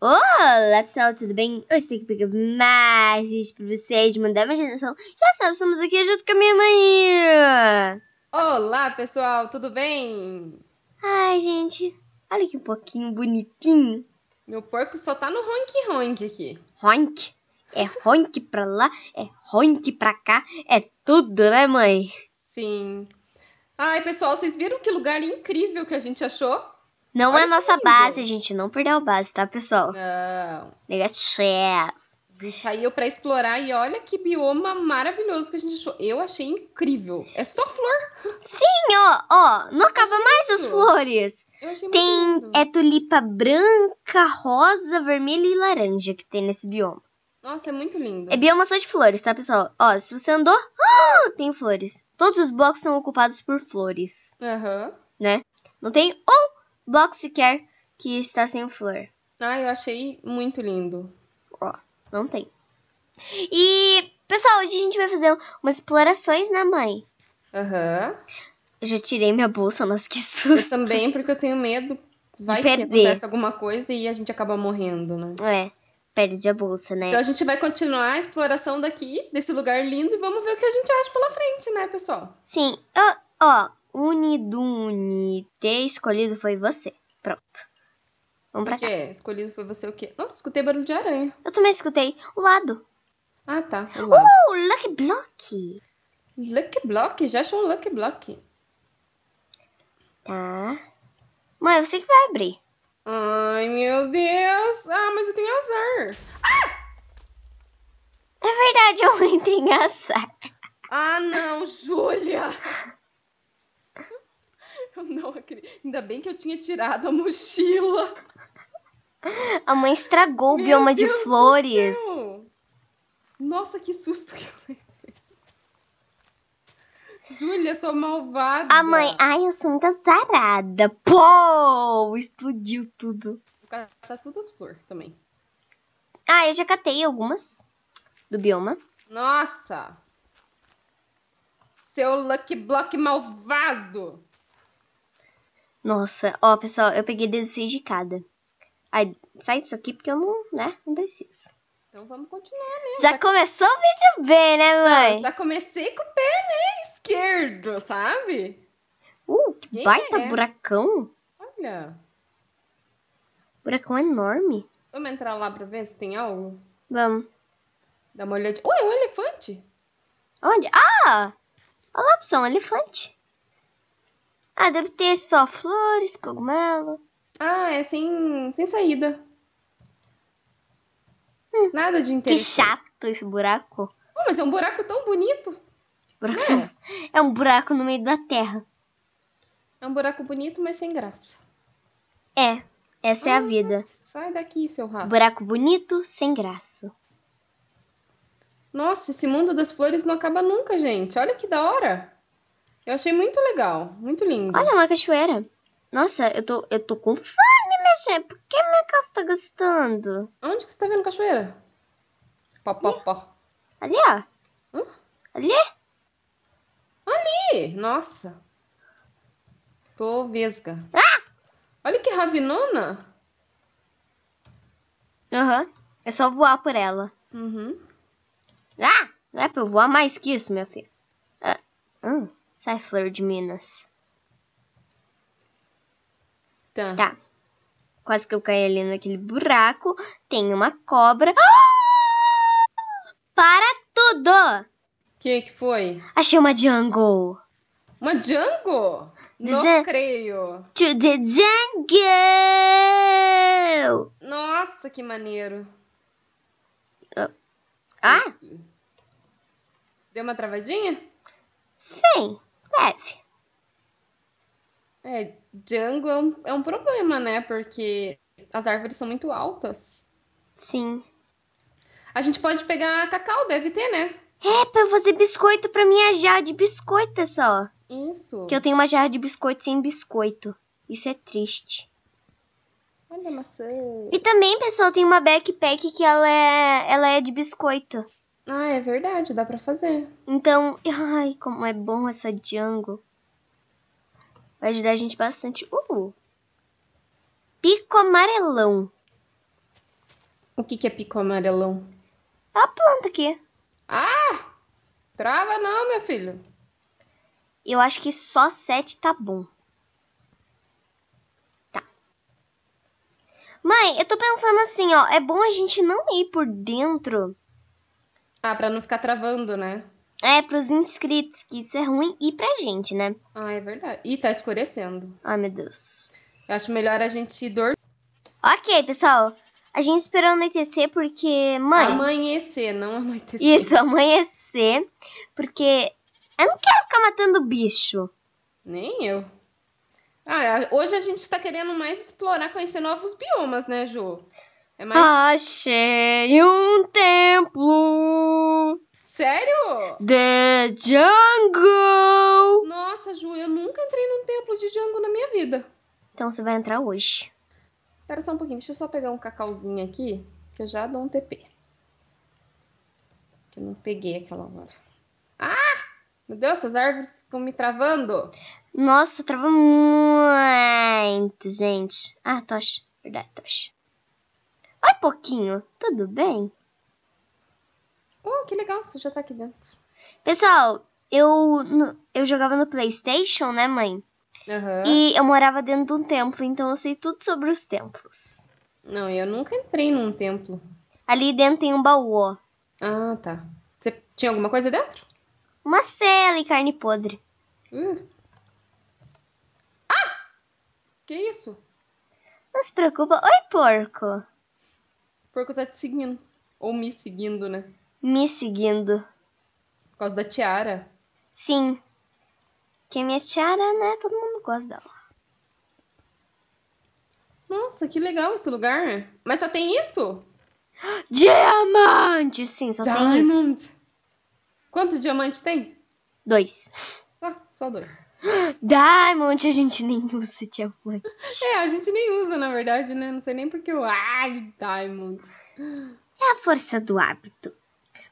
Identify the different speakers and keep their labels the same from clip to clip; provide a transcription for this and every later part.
Speaker 1: Olá pessoal, tudo bem? Hoje tenho que pegar mais vídeos pra vocês, mandar é imaginação. Já sabe, estamos aqui junto com a minha mãe. Olá pessoal, tudo bem? Ai gente, olha que pouquinho bonitinho.
Speaker 2: Meu porco só tá no ronk ronk aqui.
Speaker 1: Ronk? É ronk pra lá, é ronk pra cá, é tudo né mãe?
Speaker 2: Sim. Ai pessoal, vocês viram que lugar incrível que a gente achou?
Speaker 1: Não é Olha é a nossa lindo. base, gente. Não perdeu a base, tá, pessoal? Não. Negativo.
Speaker 2: A gente saiu para explorar e olha que bioma maravilhoso que a gente achou. Eu achei incrível. É só flor.
Speaker 1: Sim, ó, ó, não é acaba mais as flores. Eu achei tem muito é tulipa branca, rosa, vermelha e laranja que tem nesse bioma.
Speaker 2: Nossa, é muito lindo. É bioma
Speaker 1: só de flores, tá, pessoal? Ó, se você andou, ah, tem flores. Todos os blocos são ocupados por flores. Aham. Uhum. Né? Não tem um bloco sequer que está sem flor. Ah, eu achei muito lindo. Ó, não tem. E, pessoal, hoje a gente vai fazer umas explorações, né, mãe? Aham. Uhum. já tirei minha bolsa, mas que susto. Eu também, porque eu tenho medo. Vai perder. que acontece alguma
Speaker 2: coisa e a gente
Speaker 1: acaba morrendo, né? É, perde a bolsa, né? Então a gente vai
Speaker 2: continuar a exploração daqui, desse lugar lindo, e vamos ver o que a gente acha pela frente, né, pessoal?
Speaker 1: Sim. Eu, ó, Unidune. Ter escolhido foi você. Pronto.
Speaker 2: Vamos pra Por quê? cá. Escolhido foi você o quê? Nossa, escutei barulho de aranha. Eu também escutei. O lado. Ah, tá. O lado. Uh, Lucky Block. Lucky Block? Já achou um Lucky Block.
Speaker 1: Tá. Mãe, é você que vai abrir. Ai, meu
Speaker 2: Deus. Ah, mas eu tenho azar. Ah! É verdade, eu nem
Speaker 1: tenho azar.
Speaker 2: Ah, não, Júlia. Eu não acredito. Ainda bem que eu tinha tirado a mochila.
Speaker 1: A mãe estragou o bioma Deus de flores. Nossa, que susto que eu levei. Júlia, sou malvada. A mãe, ai, eu sou muito azarada. Pô, explodiu tudo.
Speaker 2: Vou caçar todas as flores também.
Speaker 1: Ah, eu já catei algumas do bioma.
Speaker 2: Nossa! Seu Lucky Block malvado!
Speaker 1: Nossa, ó, pessoal, eu peguei 16 de cada. Aí, sai disso aqui porque eu não, né, não preciso.
Speaker 2: Então vamos continuar, né?
Speaker 1: Já, começou o vídeo bem, né, mãe? já
Speaker 2: comecei com
Speaker 1: o pé, né, esquerdo, sabe? Uh, que Quem baita buracão. Olha. Buracão enorme.
Speaker 2: Vamos entrar lá pra ver se tem algo? Vamos. Dá uma olhadinha. Ué, é um elefante?
Speaker 1: Onde? Ah! Olha lá, pessoal, um elefante. Ah, deve ter só flores, cogumelo. Ah, é sem, sem saída. Hum, Nada de interessante. Que chato esse buraco. Oh, mas é um buraco tão bonito. Buraco é. é um buraco no meio da terra. É um buraco bonito, mas sem graça. É, essa ah, é a ah, vida. Sai
Speaker 2: daqui, seu rato. Buraco
Speaker 1: bonito, sem graça.
Speaker 2: Nossa, esse mundo das flores não acaba nunca, gente. Olha que da hora. Eu achei muito legal, muito
Speaker 1: lindo. Olha, uma cachoeira. Nossa, eu tô, eu tô com fome, minha gente. Por que minha casa tá gastando? Onde que você tá vendo cachoeira? Pó, pó, pó. Ali, ó.
Speaker 2: Hum? Ali? Ali! Nossa. Tô vesga. Ah! Olha que ravinona.
Speaker 1: Aham. Uhum. É só voar por ela. Uhum. Ah! Não é pra eu voar mais que isso, minha filha. Ah. Hum. Sai, Flor de Minas. Tá. Tá. Quase que eu caí ali naquele buraco. Tem uma cobra. Ah! Para tudo! Que que foi? Achei uma jungle. Uma jungle? Não creio. To the jungle!
Speaker 2: Nossa, que maneiro. Ah! Deu uma travadinha?
Speaker 1: Sim. Leve.
Speaker 2: É, Django é um, é um problema, né? Porque as árvores são muito
Speaker 1: altas. Sim. A gente pode pegar cacau, deve ter, né? É, pra fazer biscoito pra minha jarra de biscoito só. Isso. Que eu tenho uma jarra de biscoito sem biscoito. Isso é triste. Olha a maçã. E também, pessoal, tem uma backpack que ela é, ela é de biscoito. Ah, é verdade, dá pra fazer. Então, ai, como é bom essa Django. Vai ajudar a gente bastante. Uh! Pico amarelão. O que, que é pico amarelão? É a planta aqui. Ah! Trava não, meu filho. Eu acho que só sete tá bom. Tá. Mãe, eu tô pensando assim, ó. É bom a gente não ir por dentro ah, pra não ficar travando, né? É, pros inscritos, que isso é ruim, e pra gente, né?
Speaker 2: Ah, é verdade. E tá escurecendo.
Speaker 1: Ai, meu Deus. Eu acho melhor a gente dormir. Ok, pessoal. A gente esperou anoitecer porque. Mãe. Amanhecer, não anoitecer. Isso, amanhecer. Porque eu não quero ficar matando bicho. Nem eu.
Speaker 2: Ah, hoje a gente está querendo mais explorar, conhecer novos biomas, né, Ju? É
Speaker 1: mais... Achei um templo. Sério? The Jungle.
Speaker 2: Nossa, Ju, eu nunca entrei num templo de Jungle na minha vida.
Speaker 1: Então você vai entrar hoje.
Speaker 2: Espera só um pouquinho, deixa eu só pegar um cacauzinho aqui, que eu já dou um TP. Que eu não peguei aquela hora. Ah! Meu Deus, essas árvores ficam me travando.
Speaker 1: Nossa, trava muito, gente. Ah, tocha. Verdade, tocha. Oi, Pouquinho, tudo bem?
Speaker 2: Oh, que legal, você já tá aqui
Speaker 1: dentro. Pessoal, eu, eu jogava no PlayStation, né, mãe?
Speaker 2: Uhum. E eu
Speaker 1: morava dentro de um templo, então eu sei tudo sobre os templos. Não, eu nunca entrei num templo. Ali dentro tem um baú, ó. Ah, tá. Você tinha alguma coisa dentro? Uma cela e carne podre. Hum. Ah! Que isso? Não se preocupa. Oi, porco
Speaker 2: porco tá te seguindo. Ou me seguindo, né?
Speaker 1: Me seguindo. Por causa da tiara. Sim. Porque minha tiara, né? Todo mundo gosta dela.
Speaker 2: Nossa, que legal esse lugar. Mas só tem isso?
Speaker 1: Diamante! Sim, só Diamond. tem isso. Diamond!
Speaker 2: Quanto diamante
Speaker 1: tem? Dois.
Speaker 2: Ah, só dois.
Speaker 1: Diamond a gente nem usa diamante.
Speaker 2: É, a gente nem usa, na verdade, né? Não sei nem porque eu. Ai, Diamond.
Speaker 1: É a força do hábito.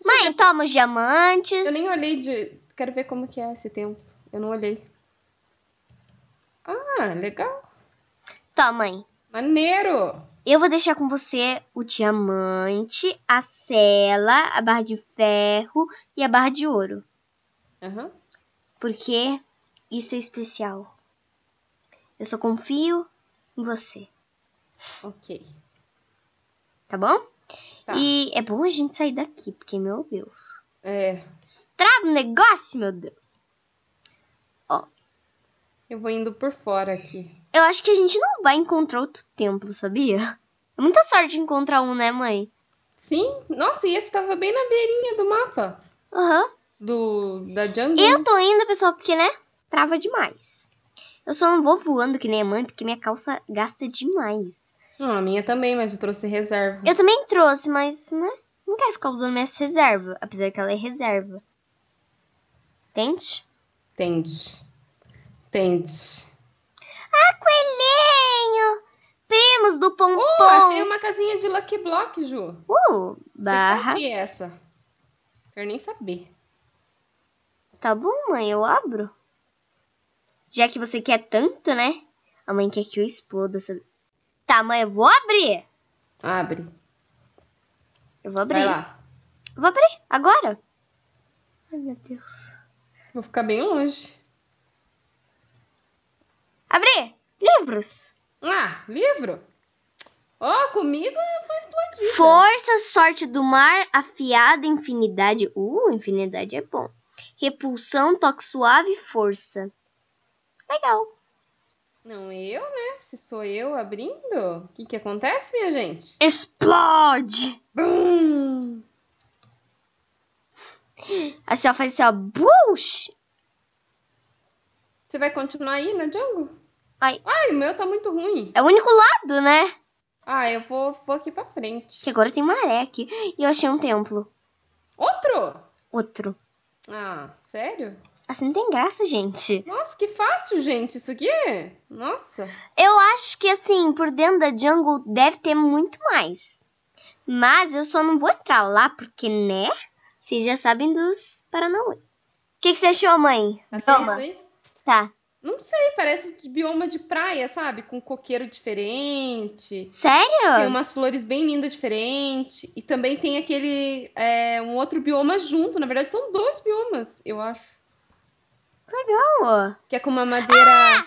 Speaker 2: Mãe, toma os diamantes. Eu nem olhei de. Quero ver como que é esse tempo. Eu não olhei.
Speaker 1: Ah, legal. Toma, tá, mãe. Maneiro! Eu vou deixar com você o diamante, a cela, a barra de ferro e a barra de ouro. Aham. Uhum. Porque isso é especial. Eu só confio em você. Ok. Tá bom? Tá. E é bom a gente sair daqui, porque, meu Deus. É. Estrava o negócio, meu Deus. Ó. Eu vou indo por fora aqui. Eu acho que a gente não vai encontrar outro templo, sabia? É muita sorte encontrar um, né, mãe? Sim. Nossa, e esse tava bem na beirinha do mapa. Aham. Uhum. Do, da jungle. Eu né? tô indo, pessoal, porque, né? trava demais. Eu só não vou voando que nem a mãe, porque minha calça gasta demais. Não, a minha também, mas eu trouxe reserva. Eu também trouxe, mas, né? Não quero ficar usando minha reserva, apesar que ela é reserva. Tente? Tente. Tente. Ah, coelhinho! Primos do Pompom! Uh, achei uma casinha
Speaker 2: de Lucky Block, Ju. Uh, barra. Você é essa? Quero nem saber.
Speaker 1: Tá bom, mãe, eu abro. Já que você quer tanto, né? A mãe quer que eu exploda essa. Tá, mãe, eu vou abrir! Abre. Eu vou abrir. Vai lá. Eu vou abrir, agora. Ai, meu Deus. Vou ficar bem longe. Abri! Livros! Ah, livro? Ó, oh, comigo eu sou explodida. Força, sorte do mar, afiada, infinidade. Uh, infinidade é bom. Repulsão, toque suave, força legal.
Speaker 2: Não eu, né? Se sou eu abrindo, o que que acontece, minha gente?
Speaker 1: Explode! Bum! A senhora faz assim, ó, bush!
Speaker 2: Você vai continuar aí na Django?
Speaker 1: Ai. Ai, o meu tá muito ruim. É o único lado, né? Ah, eu vou, vou aqui pra frente. Que agora tem maré aqui. E eu achei um templo. Outro? Outro.
Speaker 2: Ah, sério?
Speaker 1: Assim não tem graça, gente.
Speaker 2: Nossa, que fácil, gente, isso aqui.
Speaker 1: É... Nossa. Eu acho que, assim, por dentro da jungle deve ter muito mais. Mas eu só não vou entrar lá porque, né? Vocês já sabem dos Paranauê. O que, que você achou, mãe? Até Toma. isso aí? Tá. Não sei, parece de bioma de
Speaker 2: praia, sabe? Com coqueiro diferente. Sério? Tem umas flores bem lindas diferentes. E também tem aquele. É, um outro bioma junto. Na verdade, são dois biomas, eu acho. Legal. Que é com uma madeira... O ah!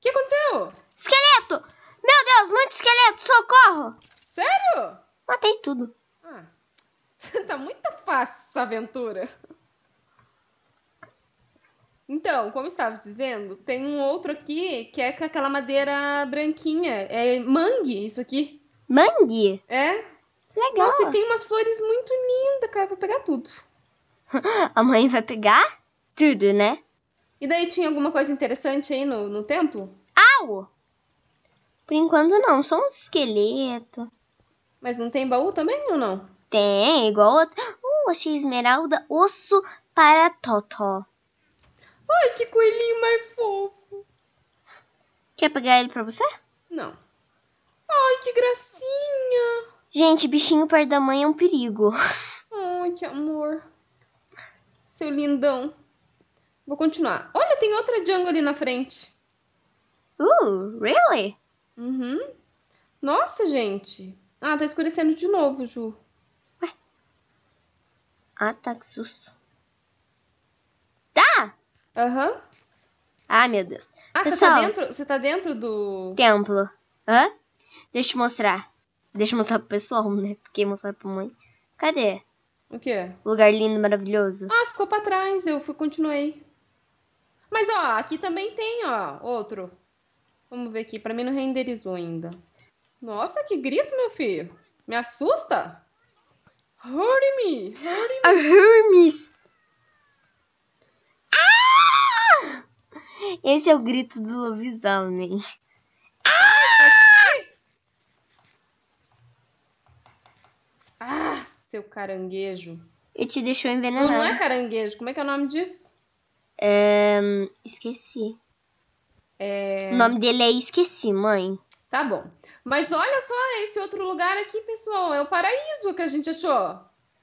Speaker 2: que aconteceu? Esqueleto! Meu Deus, muito esqueleto, socorro! Sério? Matei tudo. Ah, tá muito fácil essa aventura. Então, como estava dizendo, tem um outro aqui que é com aquela madeira branquinha. É mangue, isso aqui. Mangue? É. Legal. Nossa, e tem umas flores muito lindas, cara. Vou pegar tudo.
Speaker 1: A mãe vai pegar tudo, né? E daí tinha alguma coisa interessante aí no, no templo? Au! Por enquanto não, só um esqueleto. Mas não tem baú também ou não? Tem, igual outro. Uh, achei esmeralda, osso para Totó.
Speaker 2: Ai, que coelhinho mais fofo.
Speaker 1: Quer pegar ele pra você? Não.
Speaker 2: Ai, que gracinha.
Speaker 1: Gente, bichinho perto da mãe é um perigo.
Speaker 2: Ai, que amor. Seu lindão. Vou continuar. Olha, tem outra jungle ali na frente. Uh, really? Uhum. Nossa, gente. Ah, tá escurecendo de novo, Ju. Ué.
Speaker 1: Ah, tá, que susto. Tá! Aham. Uhum. Ah, meu Deus. Ah, você tá dentro,
Speaker 2: você tá dentro do...
Speaker 1: Templo. Hã? Deixa eu mostrar. Deixa eu mostrar pro pessoal, né? Porque mostrar pra mãe. Cadê? O quê? Lugar lindo, maravilhoso.
Speaker 2: Ah, ficou pra trás. Eu fui, continuei. Mas, ó, aqui também tem, ó, outro. Vamos ver aqui. Pra mim não renderizou ainda. Nossa, que grito, meu filho. Me assusta. Hurry me. Hurry me. A me
Speaker 1: Ah! Esse é o grito do lobisomem.
Speaker 2: Ah! ah, seu caranguejo.
Speaker 1: Eu te deixou envenenado. Não, não é
Speaker 2: caranguejo. Como é que é o nome disso?
Speaker 1: É... esqueci.
Speaker 2: É... O nome dele
Speaker 1: é Esqueci, mãe. Tá bom.
Speaker 2: Mas olha só esse outro lugar aqui, pessoal.
Speaker 1: É o paraíso que a gente achou.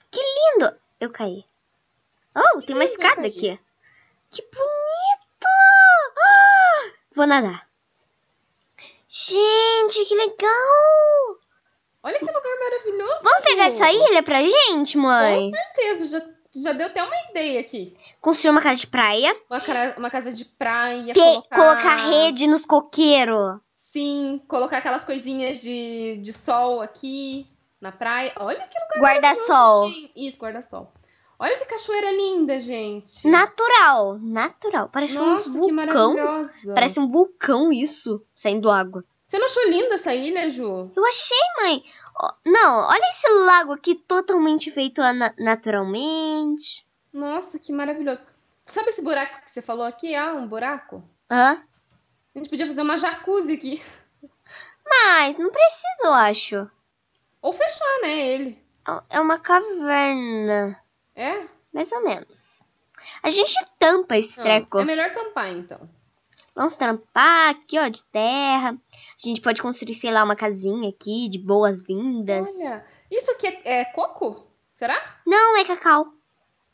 Speaker 1: Que lindo! Eu caí. Oh, que tem uma escada aqui. Que bonito! Ah, vou nadar. Gente, que legal! Olha que
Speaker 2: lugar maravilhoso. Vamos pegar essa ilha pra gente, mãe? Com certeza, já já deu até uma
Speaker 1: ideia aqui. Construir uma casa de praia.
Speaker 2: Uma, cara, uma casa de praia. Pe colocar... colocar... rede
Speaker 1: nos coqueiros.
Speaker 2: Sim, colocar aquelas coisinhas de,
Speaker 1: de sol aqui
Speaker 2: na praia. Olha que lugar Guarda-sol. Isso, guarda-sol. Olha que cachoeira linda, gente.
Speaker 1: Natural, natural. Parece Nossa, um vulcão. Parece um vulcão isso, saindo água. Você não achou linda essa ilha, Ju? Eu achei, mãe. Não, olha esse lago aqui totalmente feito naturalmente.
Speaker 2: Nossa, que maravilhoso. Sabe esse buraco que você falou aqui? Ah, um buraco? Hã? A
Speaker 1: gente podia fazer uma jacuzzi aqui. Mas não precisa, eu acho. Ou fechar, né, ele. É, é uma caverna. É? Mais ou menos. A gente tampa esse não, treco. É
Speaker 2: melhor tampar, então.
Speaker 1: Vamos trampar aqui, ó, de terra. A gente pode construir, sei lá, uma casinha aqui de boas-vindas.
Speaker 2: Olha, isso aqui é, é, coco? Será?
Speaker 1: Não, é cacau.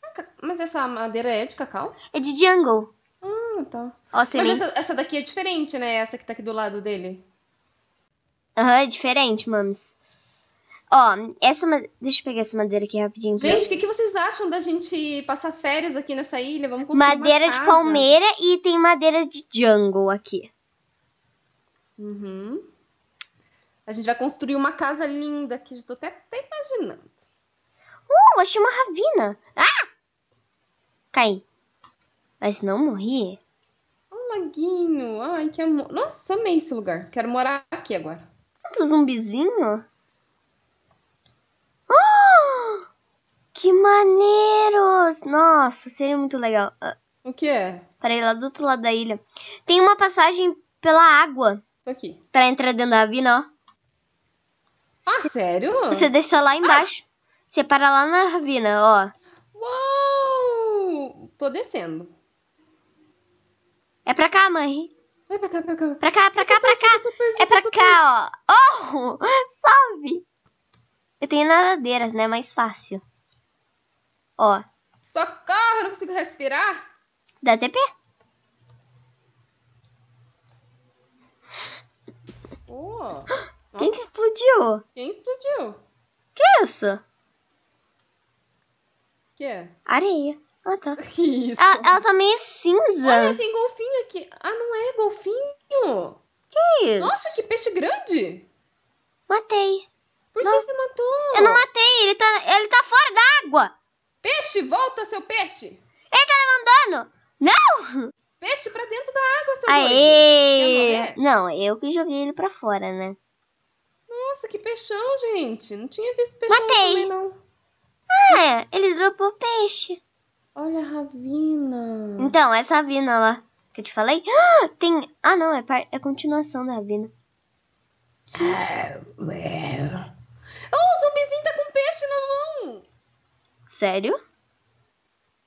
Speaker 2: Ah, mas essa madeira é de cacau? É de jungle. Ah, tá. Ó, mas essa, essa, daqui é diferente, né? Essa que tá aqui do lado dele.
Speaker 1: Aham, uhum, é diferente, mames. Ó, essa. Deixa eu pegar essa madeira aqui rapidinho. Gente, o que,
Speaker 2: que vocês acham da gente passar férias aqui nessa ilha? Vamos construir Madeira de palmeira
Speaker 1: e tem madeira de jungle aqui.
Speaker 2: Uhum. A gente vai construir uma casa linda que Já tô até, até imaginando.
Speaker 1: Uh, achei uma ravina. Ah! Cai. Mas não morri.
Speaker 2: Um laguinho. Ai, que amor. Nossa, amei esse lugar. Quero morar aqui agora. Do zumbizinho?
Speaker 1: Que maneiros! Nossa, seria muito legal. Ah, o que é? Peraí, lá do outro lado da ilha. Tem uma passagem pela água. Tô aqui. Pra entrar dentro da vina, ó. Ah, Cê... sério? Você desce lá embaixo. Ah. Você para lá na ravina, ó.
Speaker 2: Uou!
Speaker 1: Tô descendo. É pra cá, mãe. Vai pra cá, pra cá. Pra cá, pra cá, pra cá. é pra cá, ó. Oh! Salve! Eu tenho nadadeiras, né? Mais fácil. Ó.
Speaker 2: Socorro, eu não consigo respirar. Dá TP? Oh,
Speaker 1: Quem que explodiu?
Speaker 2: Quem explodiu?
Speaker 1: Que é isso? Que é? Areia. Ah, tá. Que isso? Ela, ela tá meio cinza. Olha, tem
Speaker 2: golfinho aqui. Ah, não é golfinho? Que isso? Nossa, que peixe grande. Matei. Por não. que você
Speaker 1: matou? Eu não matei, ele tá, ele tá fora d'água. Peixe, volta, seu peixe! Ele tá levantando! Não! Peixe pra dentro da água, seu Aê! Não, eu que joguei ele pra fora, né?
Speaker 2: Nossa, que peixão, gente!
Speaker 1: Não tinha visto peixão Matei. também, não. Ah, é, ele dropou peixe. Olha a Ravina. Então, essa Ravina lá que eu te falei, ah, tem... Ah, não, é, par... é continuação da Ravina.
Speaker 2: Que... Ah, Oh, o zumbizinho tá com peixe na mão! Sério?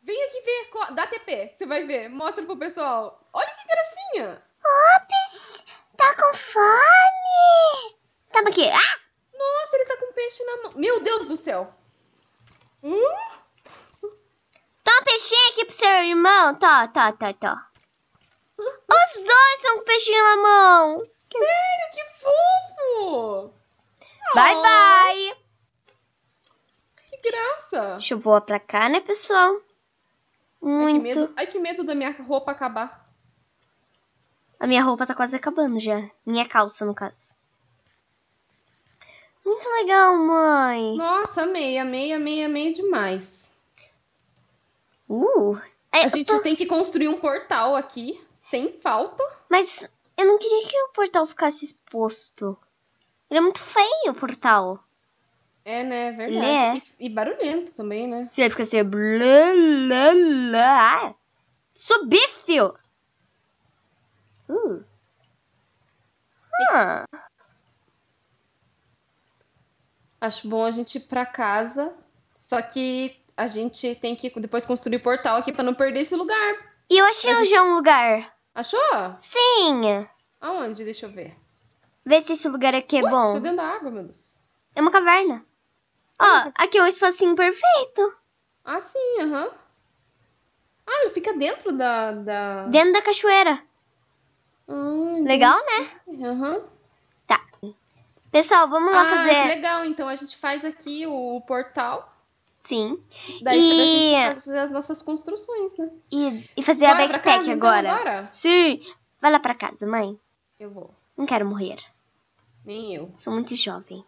Speaker 2: Vem aqui ver, dá TP, você vai ver. Mostra pro pessoal. Olha que gracinha! Ops!
Speaker 1: Tá com fome! Tá aqui. Ah!
Speaker 2: Nossa, ele tá com
Speaker 1: peixe na mão. Meu Deus do céu! Hum? Toma um peixinho aqui pro seu irmão. tá? Tá, tá, tá. Os dois estão com peixinho na mão. Sério, que fofo! Bye, oh. bye graça. voar pra cá, né, pessoal? Muito. Ai que, medo,
Speaker 2: ai, que medo da minha roupa acabar.
Speaker 1: A minha roupa tá quase acabando já. Minha calça, no caso. Muito legal,
Speaker 2: mãe. Nossa, amei, amei, amei, amei demais.
Speaker 1: Uh, é, a gente tô... tem que construir um portal aqui, sem falta. Mas eu não queria que o portal ficasse exposto. Ele é muito feio, o portal.
Speaker 2: É, né? Verdade. Né? E, e, barulhento também, né?
Speaker 1: Você fica assim. Blá, blá, blá. Subício! Uh. Hum. Ah.
Speaker 2: Acho bom a gente ir pra casa. Só que a gente tem que depois construir o portal
Speaker 1: aqui pra não perder esse lugar. E eu achei gente... já um lugar. Achou? Sim.
Speaker 2: Aonde? Deixa eu ver.
Speaker 1: Vê se esse lugar aqui é Ué, bom. Tô dentro
Speaker 2: da água, meu Deus.
Speaker 1: É uma caverna. Ó, aqui é um espacinho perfeito. Ah, sim, aham. Ah, ele fica dentro da. da... Dentro da cachoeira. Hum, Legal, né?
Speaker 2: Aham. Tá.
Speaker 1: Pessoal, vamos lá ah, fazer. Ah,
Speaker 2: legal. Então a gente faz aqui o, portal.
Speaker 1: Sim. Daí pra E- gente faz-
Speaker 2: fazer as nossas construções, né?
Speaker 1: E, e fazer Bora a pra backpack agora. então, agora. agora? Sim. Vai lá pra casa, mãe. Eu vou. Não quero morrer. Nem eu. Sou muito jovem.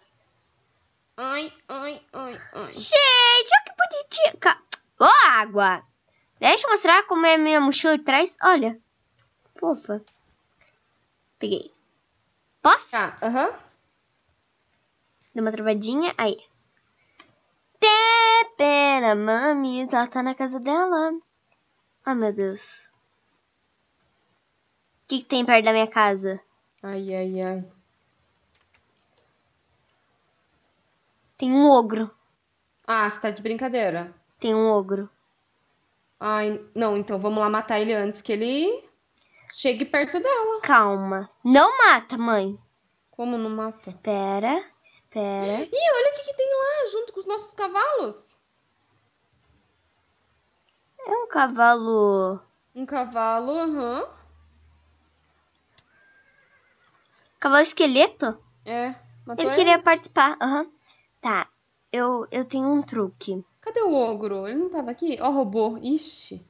Speaker 1: Ai, ai, ai, ai. Gente, olha que bonitinha. Ô, oh, água. Deixa eu mostrar como é minha mochila de trás. Olha. Fofa. Peguei. Posso? ah, aham. Uh -huh. Deu uma travadinha. Aí. Tepera, mami, Ela tá na casa dela. Ah, oh, meu Deus. O que, que tem perto da minha casa? Ai, ai, ai. Tem um ogro.
Speaker 2: Ah, você tá de brincadeira.
Speaker 1: Tem um ogro.
Speaker 2: Ai, não, então vamos lá matar ele antes que ele chegue perto dela. Calma.
Speaker 1: Não mata, mãe. Como não mata? Espera, espera. Ih,
Speaker 2: olha o que, que tem lá junto com os nossos cavalos.
Speaker 1: É um cavalo. Um cavalo, aham. Uhum. Cavalo esqueleto?
Speaker 2: É. Ele queria
Speaker 1: participar, aham. Uhum. Tá, eu, eu tenho um truque. Cadê o ogro? Ele não tava aqui? Ó, oh, robô.
Speaker 2: Ixi.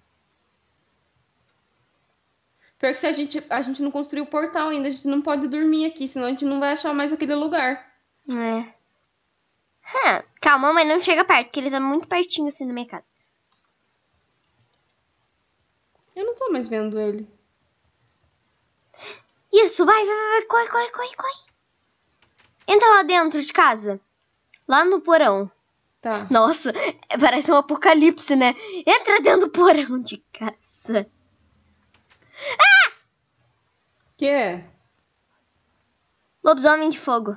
Speaker 2: Pior que se a gente, a gente não construir o portal
Speaker 1: ainda, a gente não pode dormir aqui, senão a gente não vai achar mais aquele lugar. É. calma, mas não chega perto, porque eles estão tá muito pertinho assim na minha casa. Eu não tô mais vendo ele. Isso, vai, vai, vai, corre, corre, corre, corre. Entra lá dentro de casa lá no porão. Tá. Nossa, é, parece um apocalipse, né? Entra dentro do porão de casa. Ah! Que? É? Lobisomem de fogo.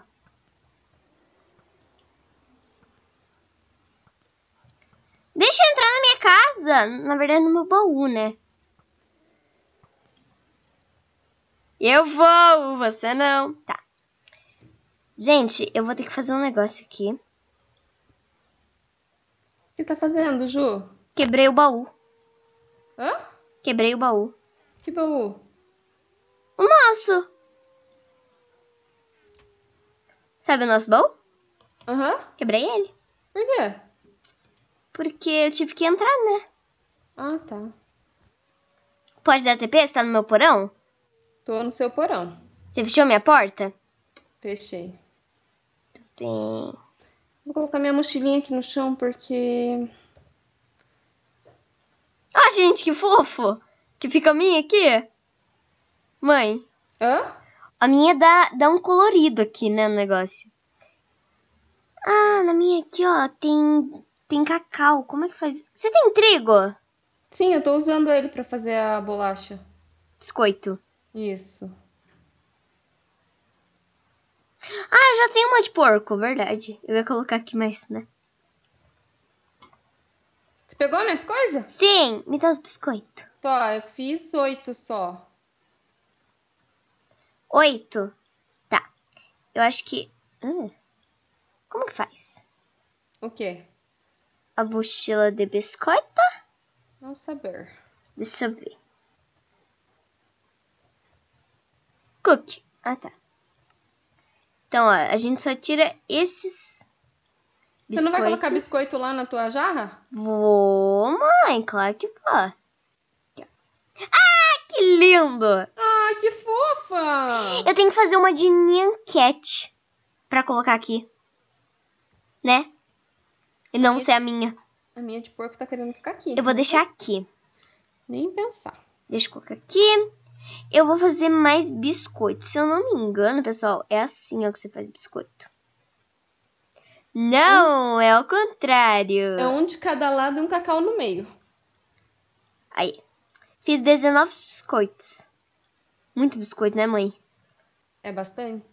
Speaker 1: Deixa eu entrar na minha casa. Na verdade, no meu baú, né? Eu vou, você não. Tá. Gente, eu vou ter que fazer um negócio aqui. O que tá fazendo, Ju? Quebrei o baú. Hã? Quebrei o baú. Que baú? O nosso. Sabe o nosso baú? Aham. Uhum. Quebrei ele. Por quê? Porque eu tive que entrar, né? Ah, tá. Pode dar TP? Você tá no meu porão? Tô no seu porão. Você fechou minha porta? Fechei.
Speaker 2: Sim. É. Vou colocar minha mochilinha aqui no chão porque.
Speaker 1: Ah, gente, que fofo! Que fica a minha aqui? Mãe. Hã? A minha dá, dá um colorido aqui, né, no negócio. Ah, na minha aqui, ó, tem, tem cacau. Como é que faz? Você tem trigo? Sim, eu tô usando ele para fazer a bolacha. Biscoito. Isso. Ah, já tenho uma de porco, verdade. Eu ia colocar aqui, mais, né? Você pegou minhas coisas? Sim,
Speaker 2: me dá os biscoitos. Tá, eu
Speaker 1: fiz oito só. Oito? Tá. Eu acho que... Hum. Como que faz? O quê? A mochila de biscoito? Não saber. Deixa eu ver. Cookie. Ah, tá. Então, ó, a gente só tira esses. Biscoitos. Você não vai colocar biscoito lá na tua jarra? Vou, mãe, claro que vou. Ah, que lindo!
Speaker 2: Ah, que fofa!
Speaker 1: Eu tenho que fazer uma de Nyan pra colocar aqui. Né? E não ser a minha.
Speaker 2: A minha de porco tá querendo ficar aqui. Eu vou deixar
Speaker 1: aqui. Nem pensar. Deixa eu colocar aqui. Eu vou fazer mais biscoito. Se eu não me engano, pessoal, é assim ó, que você faz biscoito. Não, um... é o contrário. É um de cada lado e um cacau no meio. Aí. Fiz 19 biscoitos. Muito biscoito, né, mãe? É bastante.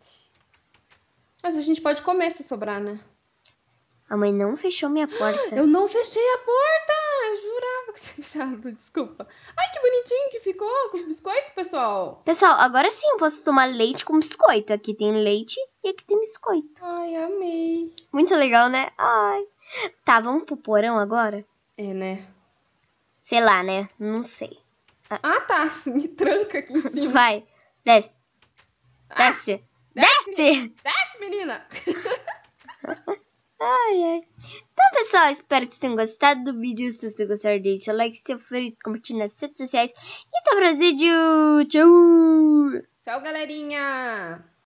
Speaker 2: Mas a gente pode comer se sobrar, né?
Speaker 1: A mãe não fechou minha porta. Eu não fechei a porta!
Speaker 2: tinha fechado, desculpa. Ai, que bonitinho que ficou com os biscoitos, pessoal.
Speaker 1: Pessoal, agora sim eu posso tomar leite com biscoito. Aqui tem leite e aqui tem biscoito. Ai, amei. Muito legal, né? Ai. Tá, vamos pro porão agora? É, né? Sei lá, né? Não sei. Ah, ah tá. Me tranca aqui em cima. Vai. Desce. Ah, desce. Ah, desce.
Speaker 2: Desce, menina. Desce, menina.
Speaker 1: ai, ai. Então, pessoal, espero que tenham gostado do vídeo. Se você gostar, deixa o like, seu favorito, compartilhe nas redes sociais. E até o próximo vídeo. Tchau! Tchau,
Speaker 2: galerinha!